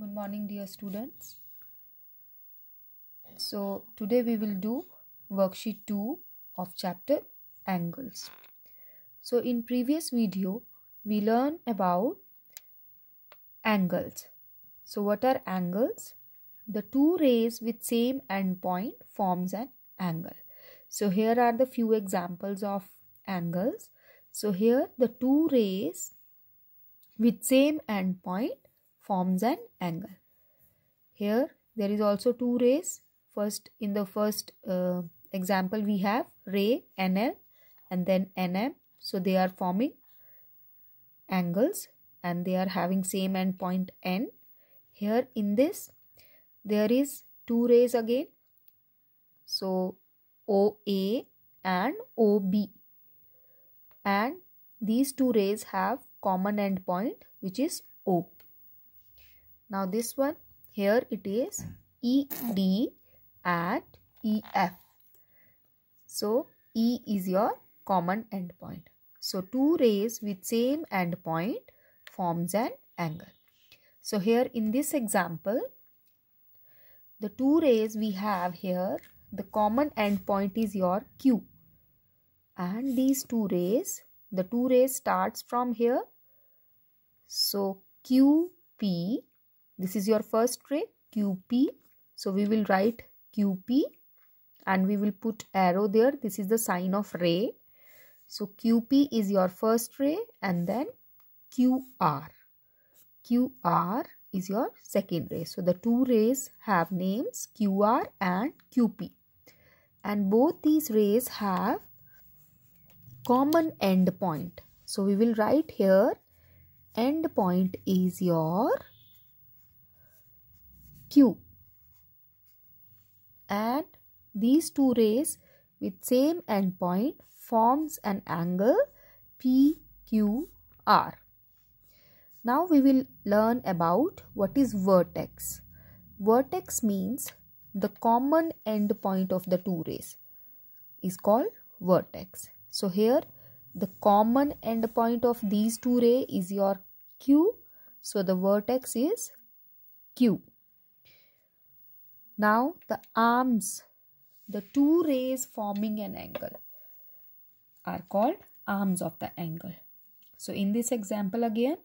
good morning dear students so today we will do worksheet 2 of chapter angles so in previous video we learn about angles so what are angles the two rays with same endpoint forms an angle so here are the few examples of angles so here the two rays with same endpoint forms an angle. Here there is also two rays. First in the first uh, example we have ray NL and then NM. So they are forming angles and they are having same end point N. Here in this there is two rays again. So OA and OB and these two rays have common end point which is O. Now this one, here it is ED at EF. So E is your common endpoint. So two rays with same endpoint forms an angle. So here in this example, the two rays we have here, the common endpoint is your Q. And these two rays, the two rays starts from here. So QP this is your first ray QP. So we will write QP and we will put arrow there. This is the sign of ray. So QP is your first ray and then QR. QR is your second ray. So the two rays have names QR and QP. And both these rays have common end point. So we will write here end point is your Q. And these two rays with same endpoint forms an angle PQR. Now we will learn about what is vertex. Vertex means the common endpoint of the two rays is called vertex. So here the common endpoint of these two rays is your Q. So the vertex is Q. Now the arms, the two rays forming an angle are called arms of the angle. So in this example again,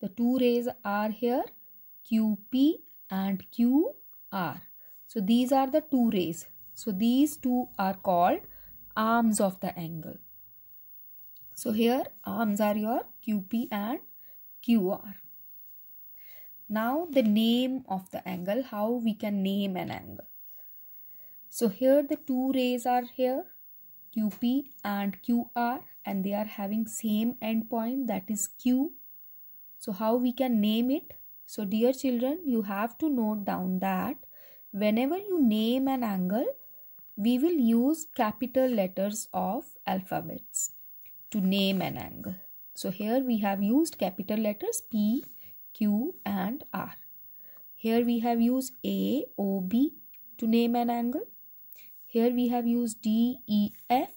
the two rays are here QP and QR. So these are the two rays. So these two are called arms of the angle. So here arms are your QP and QR. Now the name of the angle, how we can name an angle. So here the two rays are here, QP and QR and they are having same endpoint that is Q. So how we can name it? So dear children, you have to note down that whenever you name an angle, we will use capital letters of alphabets to name an angle. So here we have used capital letters P, Q and R. Here we have used AOB to name an angle. Here we have used DEF.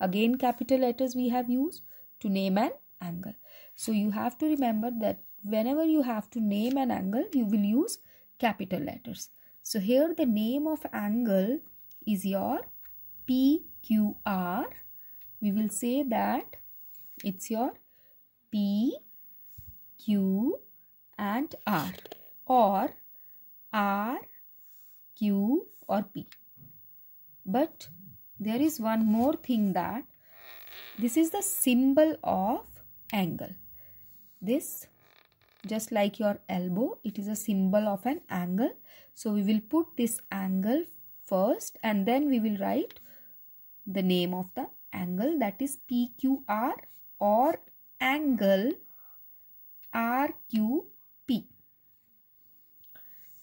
Again capital letters we have used to name an angle. So you have to remember that whenever you have to name an angle, you will use capital letters. So here the name of angle is your PQR. We will say that it's your PQR and R or R, Q or P. But there is one more thing that this is the symbol of angle. This just like your elbow it is a symbol of an angle. So we will put this angle first and then we will write the name of the angle that is PQR or angle RQ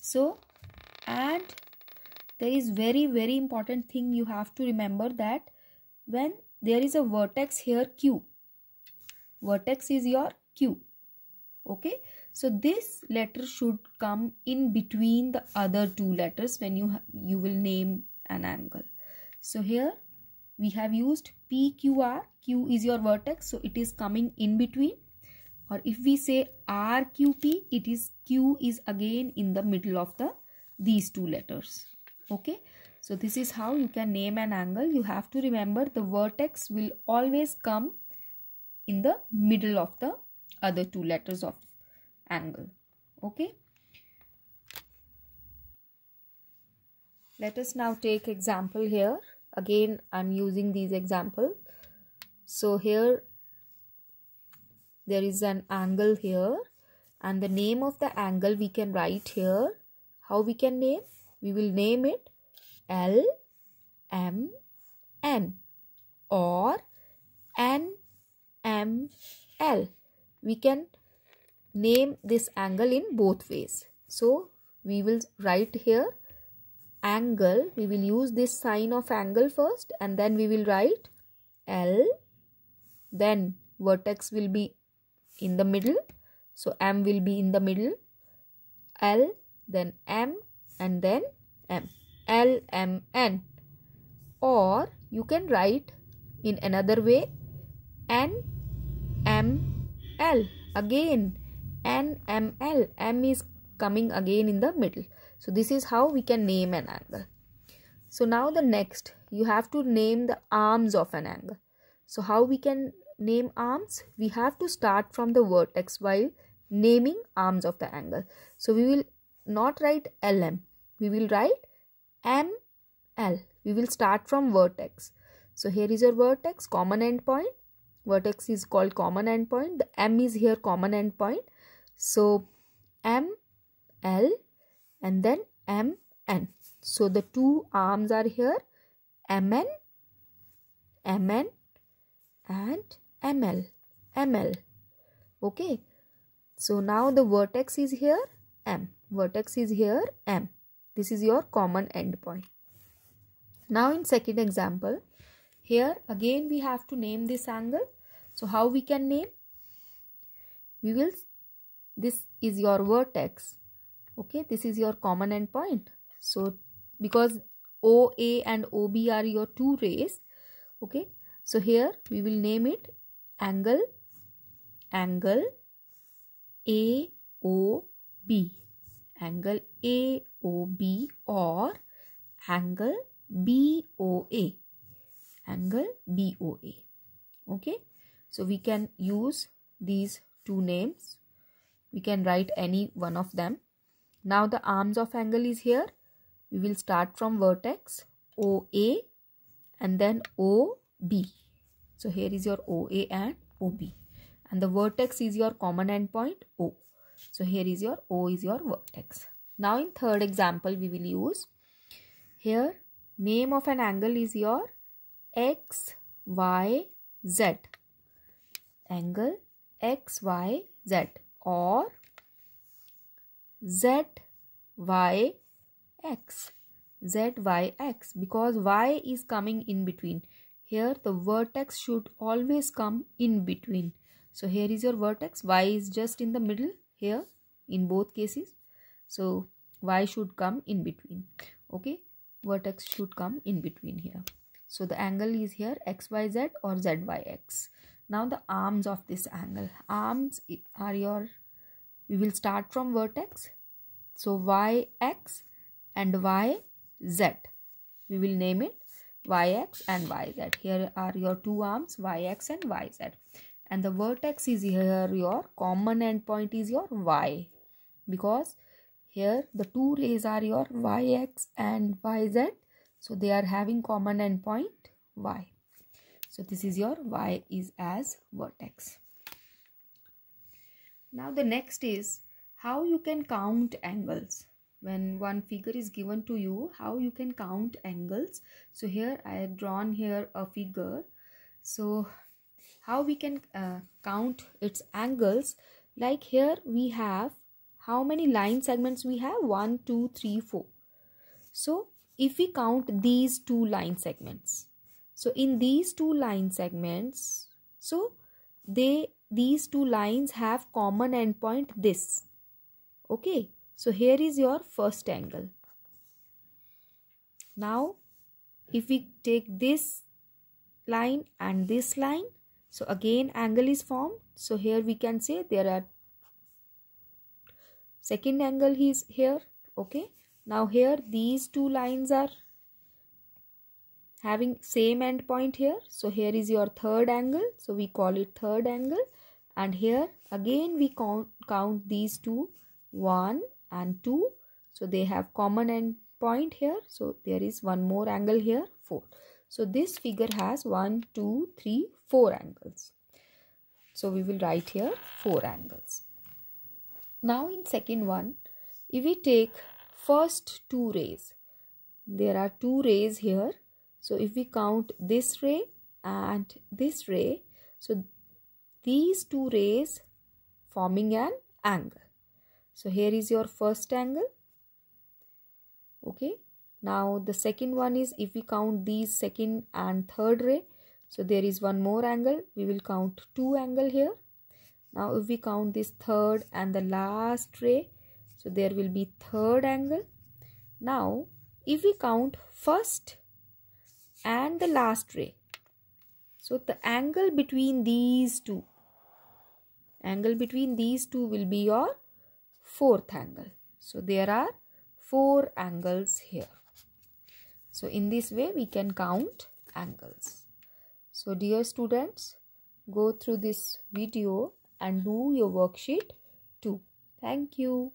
so and there is very very important thing you have to remember that when there is a vertex here q vertex is your q okay so this letter should come in between the other two letters when you you will name an angle so here we have used pqr q is your vertex so it is coming in between or if we say RQP, it is Q is again in the middle of the these two letters. Okay. So this is how you can name an angle. You have to remember the vertex will always come in the middle of the other two letters of angle. Okay. Let us now take example here. Again, I'm using these example. So here there is an angle here and the name of the angle we can write here how we can name we will name it l m n or n m l we can name this angle in both ways so we will write here angle we will use this sign of angle first and then we will write l then vertex will be in the middle so m will be in the middle l then m and then m l m n or you can write in another way n m l again n m l m is coming again in the middle so this is how we can name an angle so now the next you have to name the arms of an angle so how we can name arms, we have to start from the vertex while naming arms of the angle. So we will not write LM, we will write ML. We will start from vertex. So here is your vertex, common endpoint. Vertex is called common endpoint. The M is here common endpoint. So ML and then MN. So the two arms are here, MN, MN and ml ml okay so now the vertex is here m vertex is here m this is your common endpoint now in second example here again we have to name this angle so how we can name we will this is your vertex okay this is your common endpoint so because oa and ob are your two rays okay so here we will name it angle angle AOB angle AOB or angle BOA angle BOA okay so we can use these two names we can write any one of them now the arms of angle is here we will start from vertex OA and then OB so here is your OA and OB. And the vertex is your common endpoint O. So here is your O is your vertex. Now in third example we will use here name of an angle is your x, y, z. Angle x, y, z or z, y, x. z, y, x because y is coming in between here the vertex should always come in between so here is your vertex y is just in the middle here in both cases so y should come in between okay vertex should come in between here so the angle is here xyz or zyx now the arms of this angle arms are your we will start from vertex so yx and yz we will name it yx and yz. Here are your two arms yx and yz. And the vertex is here your common endpoint is your y. Because here the two rays are your yx and yz. So they are having common endpoint y. So this is your y is as vertex. Now the next is how you can count angles when one figure is given to you how you can count angles so here i have drawn here a figure so how we can uh, count its angles like here we have how many line segments we have 1 2 3 4 so if we count these two line segments so in these two line segments so they these two lines have common endpoint this okay so here is your first angle. Now if we take this line and this line, so again angle is formed. So here we can say there are second angle is here. Okay. Now here these two lines are having same end point here so here is your third angle so we call it third angle and here again we count count these two one and 2 so they have common end point here so there is one more angle here 4 so this figure has 1 2 3 4 angles so we will write here 4 angles now in second one if we take first two rays there are two rays here so if we count this ray and this ray so these two rays forming an angle so here is your first angle. Okay. Now the second one is if we count these second and third ray. So there is one more angle. We will count two angle here. Now if we count this third and the last ray. So there will be third angle. Now if we count first and the last ray. So the angle between these two. Angle between these two will be your fourth angle so there are four angles here so in this way we can count angles so dear students go through this video and do your worksheet too thank you